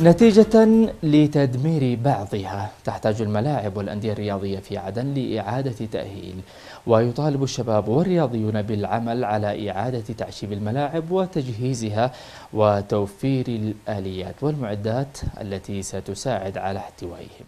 نتيجة لتدمير بعضها تحتاج الملاعب والأندية الرياضية في عدن لإعادة تأهيل ويطالب الشباب والرياضيون بالعمل على إعادة تعشيب الملاعب وتجهيزها وتوفير الآليات والمعدات التي ستساعد على احتوائهم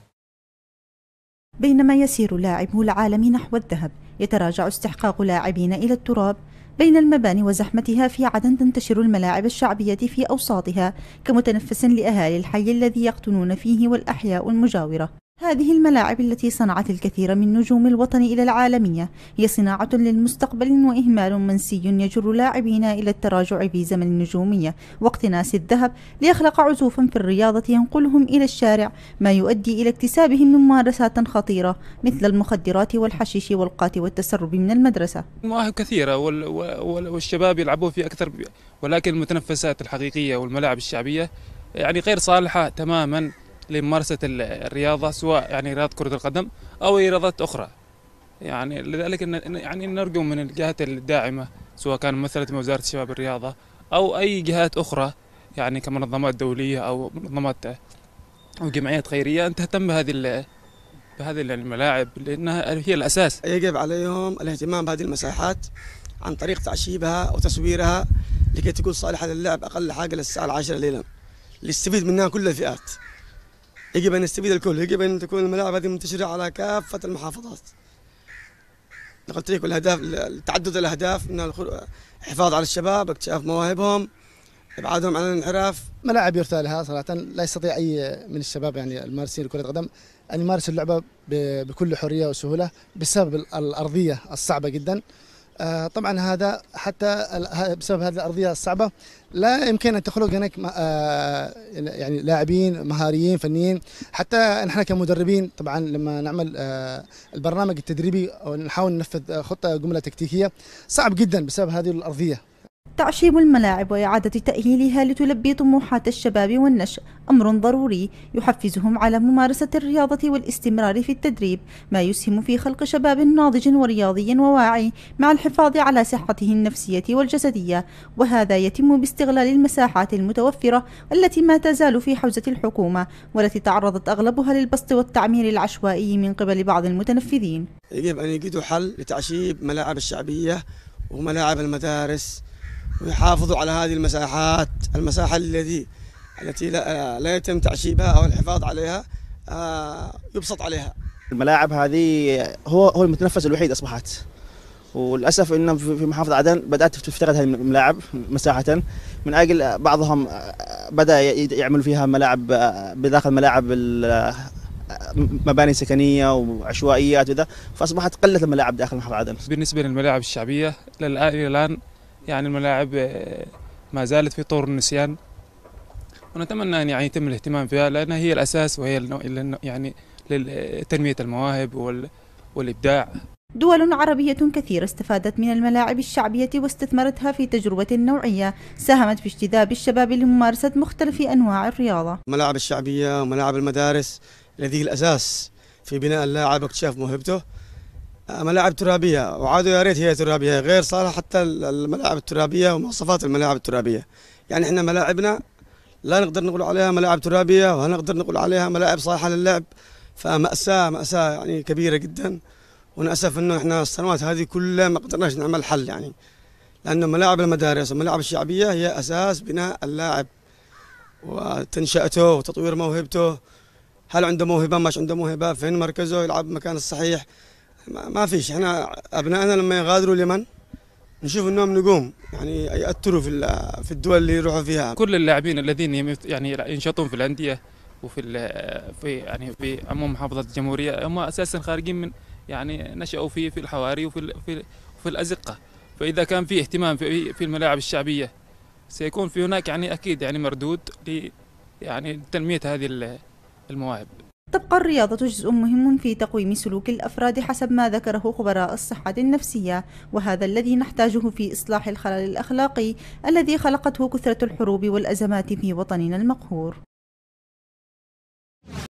بينما يسير لاعبو العالم نحو الذهب يتراجع استحقاق لاعبين إلى التراب بين المباني وزحمتها في عدن تنتشر الملاعب الشعبية في أوساطها كمتنفس لأهالي الحي الذي يقطنون فيه والأحياء المجاورة هذه الملاعب التي صنعت الكثير من نجوم الوطن إلى العالمية هي صناعة للمستقبل وإهمال منسي يجر لاعبينا إلى التراجع في زمن النجومية واقتناس الذهب ليخلق عزوفا في الرياضة ينقلهم إلى الشارع ما يؤدي إلى اكتسابهم ممارسات خطيرة مثل المخدرات والحشيش والقات والتسرب من المدرسة مواهب كثيرة والشباب يلعبون في أكثر ولكن المتنفسات الحقيقية والملاعب الشعبية يعني غير صالحة تماما لممارسة الرياضة سواء يعني رياضة كرة القدم أو رياضات أخرى يعني لذلك يعني نرجو من الجهات الداعمة سواء كان ممثلة وزارة الشباب الرياضة أو أي جهات أخرى يعني كمنظمات دولية أو منظمات أو جمعيات خيرية أن تهتم بهذه بهذه الملاعب لأنها هي الأساس يجب عليهم الاهتمام بهذه المساحات عن طريق تعشيبها وتصويرها لكي تكون صالحة للعب أقل حاجة للساعة العاشرة ليلا ليستفيد منها كل الفئات يجب أن يستفيد الكل يجب أن تكون الملاعب هذه منتشرة على كافة المحافظات قلت لكم الأهداف تعدد الأهداف من الحفاظ على الشباب اكتشاف مواهبهم ابعادهم عن الانحراف ملاعب يرثى لها صراحه لا يستطيع اي من الشباب يعني الممارسين لكره القدم ان يمارس اللعبه بكل حريه وسهوله بسبب الارضيه الصعبه جدا آه، طبعا هذا حتى بسبب هذه الارضيه الصعبه لا يمكن ان تخلق هناك آه، يعني لاعبين مهاريين فنيين حتى نحن كمدربين طبعا لما نعمل آه، البرنامج التدريبي او نحاول ننفذ خطه جمله تكتيكيه صعب جدا بسبب هذه الارضيه تعشيب الملاعب وإعادة تأهيلها لتلبي طموحات الشباب والنشء أمر ضروري يحفزهم على ممارسة الرياضة والاستمرار في التدريب ما يسهم في خلق شباب ناضج ورياضي وواعي مع الحفاظ على صحته النفسية والجسدية وهذا يتم باستغلال المساحات المتوفرة التي ما تزال في حوزة الحكومة والتي تعرضت أغلبها للبسط والتعمير العشوائي من قبل بعض المتنفذين يجب أن يجدوا حل لتعشيب ملاعب الشعبية وملاعب المدارس ويحافظوا على هذه المساحات المساحة الذي التي لا, لا يتم تعشيبها أو الحفاظ عليها آه، يبسط عليها الملاعب هذه هو هو المتنفس الوحيد أصبحت وللاسف ان في محافظه عدن بدات تفتقد هذه الملاعب مساحه من اجل بعضهم آه، بدا يعمل فيها ملاعب آه، بداخل ملاعب مباني سكنيه وعشوائيات وذا فاصبحت قله الملاعب داخل محافظه عدن. بالنسبه للملاعب الشعبيه الى الان يعني الملاعب آه، ما زالت في طور النسيان ونتمنى ان يعني يتم الاهتمام فيها لانها هي الاساس وهي يعني لتنميه المواهب والابداع دول عربية كثيرة استفادت من الملاعب الشعبية واستثمرتها في تجربة نوعية ساهمت في اجتذاب الشباب لممارسة مختلف أنواع الرياضة الملاعب الشعبية وملاعب المدارس الذي الأساس في بناء اللاعب واكتشاف موهبته ملاعب ترابية وعادوا يا ريت هي ترابية غير صالحة حتى الملاعب الترابية ومواصفات الملاعب الترابية يعني احنا ملاعبنا لا نقدر نقول عليها ملاعب ترابية ولا نقدر نقول عليها ملاعب صالحة للعب فمأساة مأساة يعني كبيرة جدا ونأسف انه احنا السنوات هذه كلها ما قدرناش نعمل حل يعني لأنه ملاعب المدارس والملاعب الشعبية هي أساس بناء اللاعب وتنشأته وتطوير موهبته هل عنده موهبة ماش عنده موهبة فين مركزه يلعب مكان الصحيح ما فيش احنا ابنائنا لما يغادروا اليمن نشوف انهم نجوم يعني ياثروا في في الدول اللي يروحوا فيها كل اللاعبين الذين يعني ينشطون في الانديه وفي في يعني في عموم محافظه الجمهوريه هم اساسا خارجين من يعني نشأوا في في الحواري وفي في, في الازقه فاذا كان في اهتمام في في الملاعب الشعبيه سيكون في هناك يعني اكيد يعني مردود ل يعني تنميه هذه المواهب تبقى الرياضة جزء مهم في تقويم سلوك الأفراد حسب ما ذكره خبراء الصحة النفسية وهذا الذي نحتاجه في إصلاح الخلل الأخلاقي الذي خلقته كثرة الحروب والأزمات في وطننا المقهور